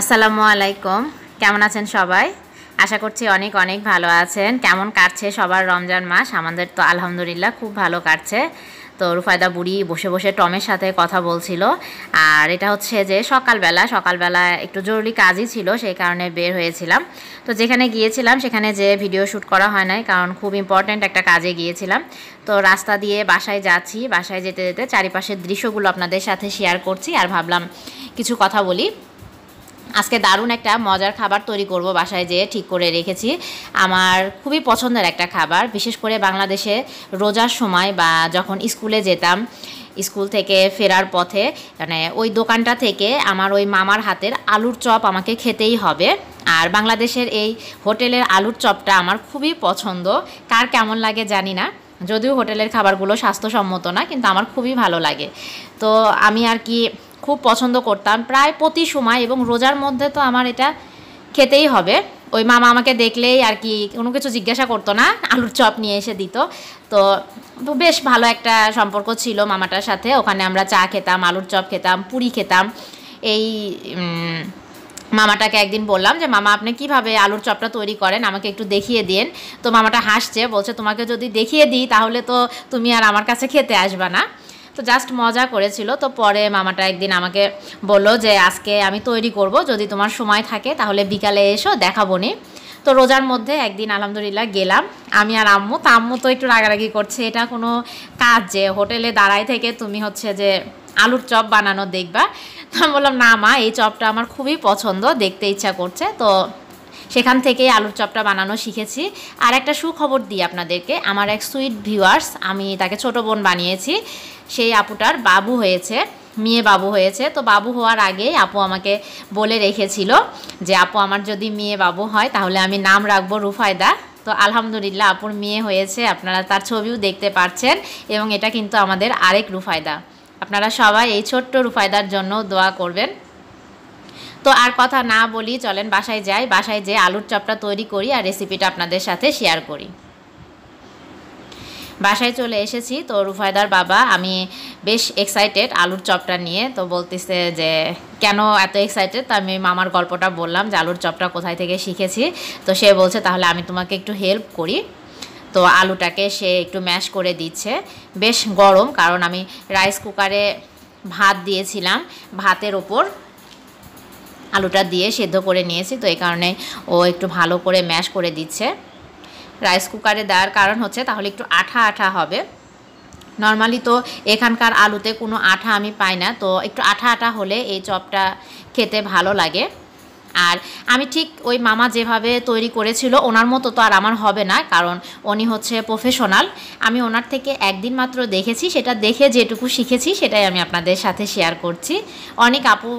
আসসালামু আলাইকুম কেমন আছেন সবাই আশা করছি অনেক অনেক ভালো আছেন কেমন কাটছে সবার রমজান মাস আমাদের তো আলহামদুলিল্লাহ খুব ভালো কাটছে তো রুফায়দা বুড়ি বসে বসে টমের সাথে কথা বলছিল আর এটা হচ্ছে যে সকালবেলা সকালবেলা একটু জরুরি কাজই ছিল সেই কারণে বের হয়েছিলাম তো যেখানে গিয়েছিলাম সেখানে যে ভিডিও শ্যুট করা হয় নাই কারণ খুব ইম্পর্ট্যান্ট একটা কাজে গিয়েছিলাম তো রাস্তা দিয়ে বাসায় যাচ্ছি বাসায় যেতে যেতে চারিপাশের দৃশ্যগুলো আপনাদের সাথে শেয়ার করছি আর ভাবলাম কিছু কথা বলি আজকে দারুণ একটা মজার খাবার তৈরি করব বাসায় যেয়ে ঠিক করে রেখেছি আমার খুবই পছন্দের একটা খাবার বিশেষ করে বাংলাদেশে রোজার সময় বা যখন স্কুলে যেতাম স্কুল থেকে ফেরার পথে মানে ওই দোকানটা থেকে আমার ওই মামার হাতের আলুর চপ আমাকে খেতেই হবে আর বাংলাদেশের এই হোটেলের আলুর চপটা আমার খুবই পছন্দ কার কেমন লাগে জানি না যদিও হোটেলের খাবারগুলো স্বাস্থ্যসম্মত না কিন্তু আমার খুবই ভালো লাগে তো আমি আর কি খুব পছন্দ করতাম প্রায় প্রতি সময় এবং রোজার মধ্যে তো আমার এটা খেতেই হবে ওই মামা আমাকে দেখলেই আর কি কোনো কিছু জিজ্ঞাসা করতো না আলুর চপ নিয়ে এসে দিত তো বেশ ভালো একটা সম্পর্ক ছিল মামাটার সাথে ওখানে আমরা চা খেতাম আলুর চপ খেতাম পুরি খেতাম এই মামাটাকে একদিন বললাম যে মামা আপনি কিভাবে আলুর চপটা তৈরি করেন আমাকে একটু দেখিয়ে দিন তো মামাটা হাসছে বলছে তোমাকে যদি দেখিয়ে দিই তাহলে তো তুমি আর আমার কাছে খেতে আসবা না তো জাস্ট মজা করেছিল তো পরে মামাটা একদিন আমাকে বললো যে আজকে আমি তৈরি করব যদি তোমার সময় থাকে তাহলে বিকালে এসো দেখাবনি নি তো রোজার মধ্যে একদিন আলহামদুলিল্লাহ গেলাম আমি আর আম্মু তো আম্মু তো একটু রাগারাগি করছে এটা কোনো কাজ যে হোটেলে দাঁড়ায় থেকে তুমি হচ্ছে যে আলুর চপ বানানো দেখবা তো আমি বললাম না মা এই চপটা আমার খুবই পছন্দ দেখতে ইচ্ছা করছে তো সেখান থেকেই আলুর চপটা বানানো শিখেছি আর একটা সুখবর দিই আপনাদেরকে আমার এক সুইট ভিউয়ার্স আমি তাকে ছোট বোন বানিয়েছি সেই আপুটার বাবু হয়েছে মেয়ে বাবু হয়েছে তো বাবু হওয়ার আগে আপু আমাকে বলে রেখেছিল যে আপু আমার যদি মেয়ে বাবু হয় তাহলে আমি নাম রাখবো রুফায়দা তো আলহামদুলিল্লাহ আপুর মেয়ে হয়েছে আপনারা তার ছবিও দেখতে পাচ্ছেন এবং এটা কিন্তু আমাদের আরেক রুফায়দা আপনারা সবাই এই ছোট্ট রুফায়দার জন্য দোয়া করবেন তো আর কথা না বলি চলেন বাসায় যাই বাসায় যেয়ে আলুর চপটা তৈরি করি আর রেসিপিটা আপনাদের সাথে শেয়ার করি বাসায় চলে এসেছি তো রুফায়দার বাবা আমি বেশ এক্সাইটেড আলুর চপটা নিয়ে তো বলতেছে যে কেন এত এক্সাইটেড তা আমি মামার গল্পটা বললাম যে আলুর চপটা কোথায় থেকে শিখেছি তো সে বলছে তাহলে আমি তোমাকে একটু হেল্প করি তো আলুটাকে সে একটু ম্যাশ করে দিচ্ছে বেশ গরম কারণ আমি রাইস কুকারে ভাত দিয়েছিলাম ভাতের ওপর আলুটা দিয়ে সেদ্ধ করে নিয়েছি তো এই কারণে ও একটু ভালো করে ম্যাশ করে দিচ্ছে রাইস কুকারে দেওয়ার কারণ হচ্ছে তাহলে একটু আঠা আঠা হবে নর্মালি তো এখানকার আলুতে কোনো আঠা আমি পাই না তো একটু আঠা আঠা হলে এই চপটা খেতে ভালো লাগে আর আমি ঠিক ওই মামা যেভাবে তৈরি করেছিল ওনার মতো তো আর আমার হবে না কারণ উনি হচ্ছে প্রফেশনাল আমি ওনার থেকে একদিন মাত্র দেখেছি সেটা দেখে যেটুকু শিখেছি সেটাই আমি আপনাদের সাথে শেয়ার করছি অনেক আপু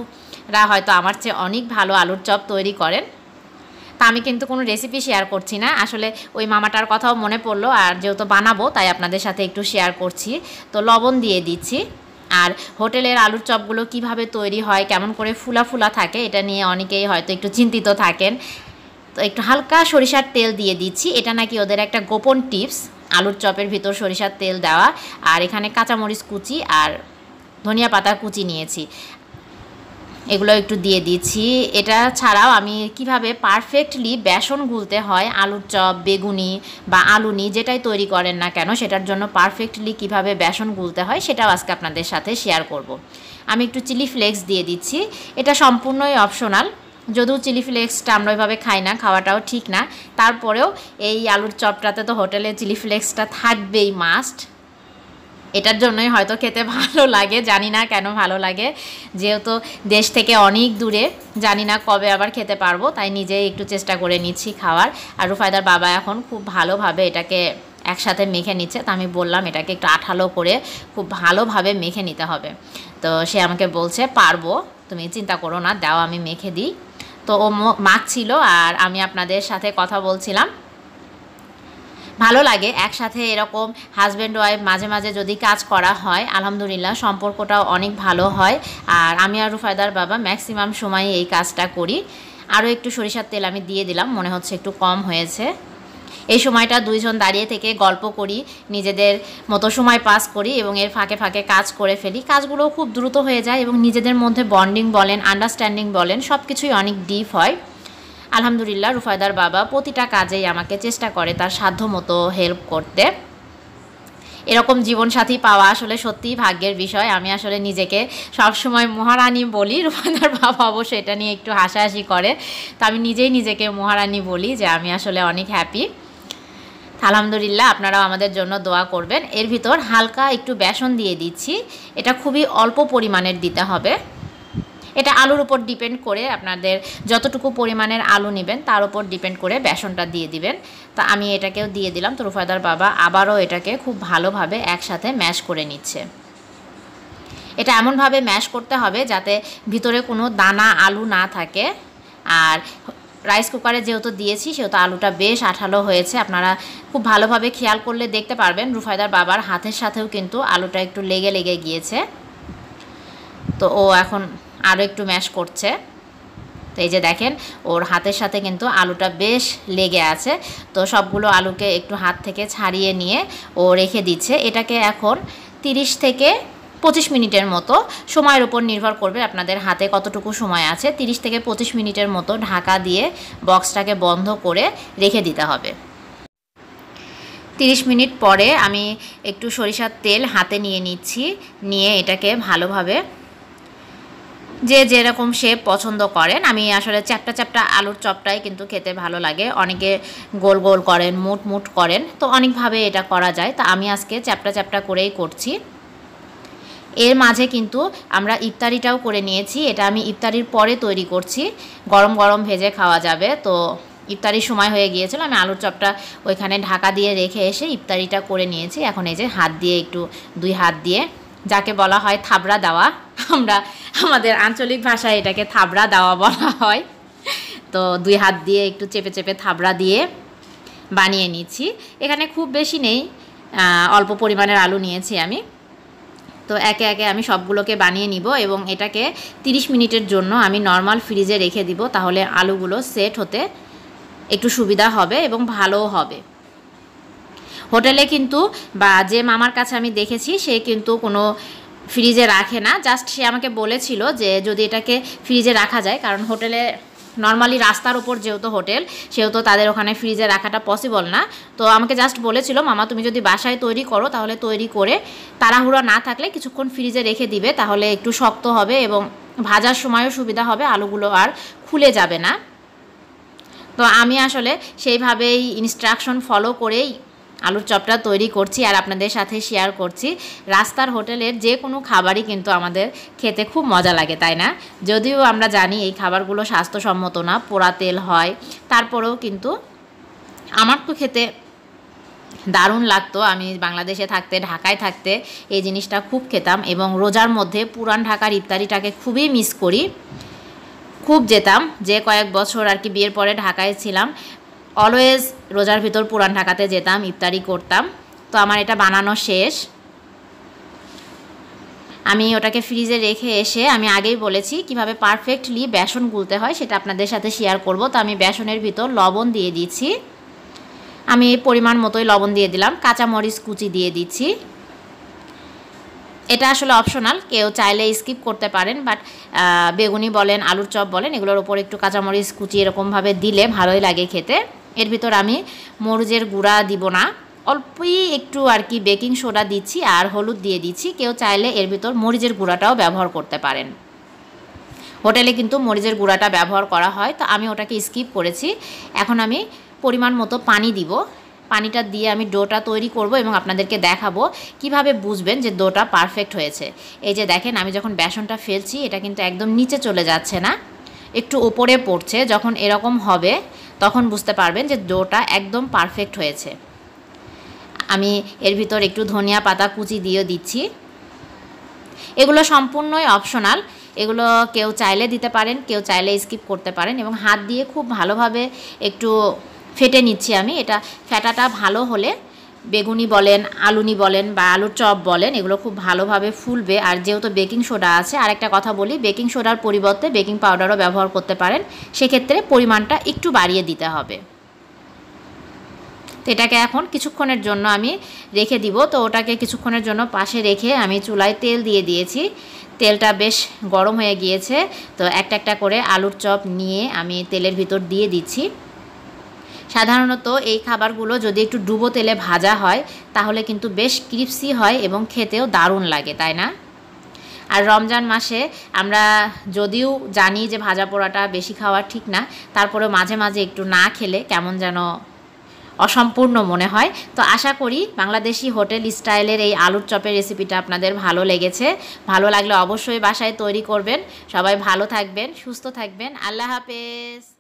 রা হয়তো আমার চেয়ে অনেক ভালো আলুর চপ তৈরি করেন তা আমি কিন্তু কোনো রেসিপি শেয়ার করছি না আসলে ওই মামাটার কথাও মনে পড়লো আর যেহেতু বানাবো তাই আপনাদের সাথে একটু শেয়ার করছি তো লবণ দিয়ে দিচ্ছি আর হোটেলের আলুর চপগুলো কিভাবে তৈরি হয় কেমন করে ফুলা ফুলা থাকে এটা নিয়ে অনেকেই হয়তো একটু চিন্তিত থাকেন তো একটু হালকা সরিষার তেল দিয়ে দিচ্ছি এটা নাকি ওদের একটা গোপন টিপস আলুর চপের ভিতর সরিষার তেল দেওয়া আর এখানে কাঁচামরিচ কুচি আর ধনিয়া পাতা কুচি নিয়েছি এগুলো একটু দিয়ে দিচ্ছি এটা ছাড়াও আমি কিভাবে পারফেক্টলি বেসন গুলতে হয় আলুর চপ বেগুনি বা আলুনি যেটাই তৈরি করেন না কেন সেটার জন্য পারফেক্টলি কিভাবে বেসন গুলতে হয় সেটাও আজকে আপনাদের সাথে শেয়ার করব। আমি একটু চিলি ফ্লেক্স দিয়ে দিচ্ছি এটা সম্পূর্ণই অপশনাল যদিও চিলি ফ্লেক্সটা আমরা ওইভাবে খাই না খাওয়াটাও ঠিক না তারপরেও এই আলুর চপটাতে তো হোটেলে চিলি ফ্লেক্সটা থাকবেই মাস্ট এটার জন্যই হয়তো খেতে ভালো লাগে জানি না কেন ভালো লাগে যেহেতু দেশ থেকে অনেক দূরে জানি না কবে আবার খেতে পারবো তাই নিজেই একটু চেষ্টা করে নিচ্ছি খাওয়ার আর রুফায়দার বাবা এখন খুব ভালোভাবে এটাকে একসাথে মেখে নিচ্ছে তো আমি বললাম এটাকে একটু আঠালো করে খুব ভালোভাবে মেখে নিতে হবে তো সে আমাকে বলছে পারবো তুমি চিন্তা করো না দাও আমি মেখে দিই তো ও মাখছিল আর আমি আপনাদের সাথে কথা বলছিলাম ভালো লাগে একসাথে এরকম হাজব্যান্ড ওয়াইফ মাঝে মাঝে যদি কাজ করা হয় আলহামদুলিল্লাহ সম্পর্কটাও অনেক ভালো হয় আর আমি আর রুফায়দার বাবা ম্যাক্সিমাম সময় এই কাজটা করি আরও একটু সরিষার তেল আমি দিয়ে দিলাম মনে হচ্ছে একটু কম হয়েছে এই সময়টা দুইজন দাঁড়িয়ে থেকে গল্প করি নিজেদের মতো সময় পাস করি এবং এর ফাঁকে ফাঁকে কাজ করে ফেলি কাজগুলো খুব দ্রুত হয়ে যায় এবং নিজেদের মধ্যে বন্ডিং বলেন আন্ডারস্ট্যান্ডিং বলেন সব কিছুই অনেক ডিপ হয় আলহামদুলিল্লাহ রুফায়দার বাবা প্রতিটা কাজেই আমাকে চেষ্টা করে তার সাধ্যমতো হেল্প করতে এরকম জীবনসাথী পাওয়া আসলে সত্যিই ভাগ্যের বিষয় আমি আসলে নিজেকে সবসময় মহারানী বলি রুফায়দার বাবা অবশ্য এটা নিয়ে একটু হাসাহাসি করে তো আমি নিজেই নিজেকে মহারানী বলি যে আমি আসলে অনেক হ্যাপি আলহামদুলিল্লাহ আপনারাও আমাদের জন্য দোয়া করবেন এর ভিতর হালকা একটু বেসন দিয়ে দিচ্ছি এটা খুবই অল্প পরিমাণের দিতে হবে এটা আলুর উপর ডিপেন্ড করে আপনাদের যতটুকু পরিমাণের আলু নেবেন তার উপর ডিপেন্ড করে বেসনটা দিয়ে দিবেন তা আমি এটাকেও দিয়ে দিলাম তো রুফাদার বাবা আবারও এটাকে খুব ভালোভাবে একসাথে ম্যাশ করে নিচ্ছে এটা এমনভাবে ম্যাশ করতে হবে যাতে ভিতরে কোনো দানা আলু না থাকে আর রাইস কুকারে যেহেতু দিয়েছি সেহেতু আলুটা বেশ আঠালো হয়েছে আপনারা খুব ভালোভাবে খেয়াল করলে দেখতে পারবেন রুফায়দার বাবার হাতের সাথেও কিন্তু আলুটা একটু লেগে লেগে গিয়েছে তো ও এখন আরও একটু ম্যাশ করছে তো এই যে দেখেন ওর হাতের সাথে কিন্তু আলুটা বেশ লেগে আছে তো সবগুলো আলুকে একটু হাত থেকে ছাড়িয়ে নিয়ে ও রেখে দিচ্ছে এটাকে এখন 30 থেকে পঁচিশ মিনিটের মতো সময়ের উপর নির্ভর করবে আপনাদের হাতে কতটুকু সময় আছে 30 থেকে পঁচিশ মিনিটের মতো ঢাকা দিয়ে বক্সটাকে বন্ধ করে রেখে দিতে হবে 30 মিনিট পরে আমি একটু সরিষার তেল হাতে নিয়ে নিচ্ছি নিয়ে এটাকে ভালোভাবে যে যেরকম শেপ পছন্দ করেন আমি আসলে চ্যাপটা চ্যাপটা আলুর চপটাই কিন্তু খেতে ভালো লাগে অনেকে গোল গোল করেন মুট মুট করেন তো অনেকভাবে এটা করা যায় তা আমি আজকে চ্যাপটা চ্যাপটা করেই করছি এর মাঝে কিন্তু আমরা ইফতারিটাও করে নিয়েছি এটা আমি ইফতারির পরে তৈরি করছি গরম গরম ভেজে খাওয়া যাবে তো ইফতারির সময় হয়ে গিয়েছিল আমি আলুর চপটা ওইখানে ঢাকা দিয়ে রেখে এসে ইফতারিটা করে নিয়েছি এখন এই যে হাত দিয়ে একটু দুই হাত দিয়ে যাকে বলা হয় থাবড়া দেওয়া আমরা আমাদের আঞ্চলিক ভাষায় এটাকে থাবড়া দেওয়া বলা হয় তো দুই হাত দিয়ে একটু চেপে চেপে থাবড়া দিয়ে বানিয়ে নিচ্ছি এখানে খুব বেশি নেই অল্প পরিমাণের আলু নিয়েছি আমি তো একে একে আমি সবগুলোকে বানিয়ে নিব এবং এটাকে 30 মিনিটের জন্য আমি নর্মাল ফ্রিজে রেখে দিব তাহলে আলুগুলো সেট হতে একটু সুবিধা হবে এবং ভালোও হবে হোটেলে কিন্তু বা যে মামার কাছে আমি দেখেছি সে কিন্তু কোনো ফ্রিজে রাখে না জাস্ট সে আমাকে বলেছিল যে যদি এটাকে ফ্রিজে রাখা যায় কারণ হোটেলে নর্মালি রাস্তার ওপর যেহেতু হোটেল সেহেতু তাদের ওখানে ফ্রিজে রাখাটা পসিবল না তো আমাকে জাস্ট বলেছিল মামা তুমি যদি বাসায় তৈরি করো তাহলে তৈরি করে তাড়াহুড়া না থাকলে কিছুক্ষণ ফ্রিজে রেখে দিবে তাহলে একটু শক্ত হবে এবং ভাজার সময়ও সুবিধা হবে আলুগুলো আর খুলে যাবে না তো আমি আসলে সেইভাবেই ইনস্ট্রাকশন ফলো করেই আলুর চপটা তৈরি করছি আর আপনাদের সাথে শেয়ার করছি রাস্তার হোটেলের যে কোনো খাবারই কিন্তু আমাদের খেতে খুব মজা লাগে তাই না যদিও আমরা জানি এই খাবারগুলো স্বাস্থ্যসম্মত না পোড়া তেল হয় তারপরেও কিন্তু আমার তো খেতে দারুণ লাগতো আমি বাংলাদেশে থাকতে ঢাকায় থাকতে এই জিনিসটা খুব খেতাম এবং রোজার মধ্যে পুরান ঢাকার ইফতারিটাকে খুবই মিস করি খুব যেতাম যে কয়েক বছর আর কি বিয়ের পরে ঢাকায় ছিলাম অলওয়েজ রোজার ভিতর পুরান ঢাকাতে যেতাম ইফতারি করতাম তো আমার এটা বানানো শেষ আমি ওটাকে ফ্রিজে রেখে এসে আমি আগেই বলেছি কিভাবে পারফেক্টলি বেসন গুলতে হয় সেটা আপনাদের সাথে শেয়ার করব তো আমি বেসনের ভিতর লবণ দিয়ে দিচ্ছি আমি পরিমাণ মতোই লবণ দিয়ে দিলাম কাঁচামরিচ কুচি দিয়ে দিচ্ছি এটা আসলে অপশনাল কেউ চাইলে স্কিপ করতে পারেন বাট বেগুনি বলেন আলুর চপ বলেন এগুলোর ওপর একটু কাঁচামরিচ কুচি এরকমভাবে দিলে ভালোই লাগে খেতে এর ভিতর আমি মরুজের গুঁড়া দিব না অল্পই একটু আর কি বেকিং সোডা দিচ্ছি আর হলুদ দিয়ে দিচ্ছি কেউ চাইলে এর ভিতর মরিচের গুঁড়াটাও ব্যবহার করতে পারেন হোটেলে কিন্তু মরিচের গুঁড়াটা ব্যবহার করা হয় তো আমি ওটাকে স্কিপ করেছি এখন আমি পরিমাণ মতো পানি দিব পানিটা দিয়ে আমি ডোটা তৈরি করব এবং আপনাদেরকে দেখাবো কিভাবে বুঝবেন যে ডোটা পারফেক্ট হয়েছে এই যে দেখেন আমি যখন বেসনটা ফেলছি এটা কিন্তু একদম নিচে চলে যাচ্ছে না একটু ওপরে পড়ছে যখন এরকম হবে তখন বুঝতে পারবেন যে ডোটা একদম পারফেক্ট হয়েছে আমি এর ভিতর একটু ধনিয়া পাতা কুচি দিয়ে দিচ্ছি এগুলো সম্পূর্ণই অপশনাল এগুলো কেউ চাইলে দিতে পারেন কেউ চাইলে স্কিপ করতে পারেন এবং হাত দিয়ে খুব ভালোভাবে একটু ফেটে নিচ্ছি আমি এটা ফেটাটা ভালো হলে বেগুনি বলেন আলুনি বলেন বা আলুর চপ বলেন এগুলো খুব ভালোভাবে ফুলবে আর যেহেতু বেকিং সোডা আছে আর একটা কথা বলি বেকিং সোডার পরিবর্তে বেকিং পাউডারও ব্যবহার করতে পারেন সেক্ষেত্রে পরিমাণটা একটু বাড়িয়ে দিতে হবে তো এটাকে এখন কিছুক্ষণের জন্য আমি রেখে দিব তো ওটাকে কিছুক্ষণের জন্য পাশে রেখে আমি চুলায় তেল দিয়ে দিয়েছি তেলটা বেশ গরম হয়ে গিয়েছে তো একটা একটা করে আলুর চপ নিয়ে আমি তেলের ভিতর দিয়ে দিচ্ছি সাধারণত এই খাবারগুলো যদি একটু ডুবো তেলে ভাজা হয় তাহলে কিন্তু বেশ ক্রিপসি হয় এবং খেতেও দারুণ লাগে তাই না আর রমজান মাসে আমরা যদিও জানি যে ভাজা পোড়াটা বেশি খাওয়া ঠিক না তারপরে মাঝে মাঝে একটু না খেলে কেমন যেন অসম্পূর্ণ মনে হয় তো আশা করি বাংলাদেশি হোটেল স্টাইলের এই আলুর চপের রেসিপিটা আপনাদের ভালো লেগেছে ভালো লাগলে অবশ্যই বাসায় তৈরি করবেন সবাই ভালো থাকবেন সুস্থ থাকবেন আল্লাহ হাফেজ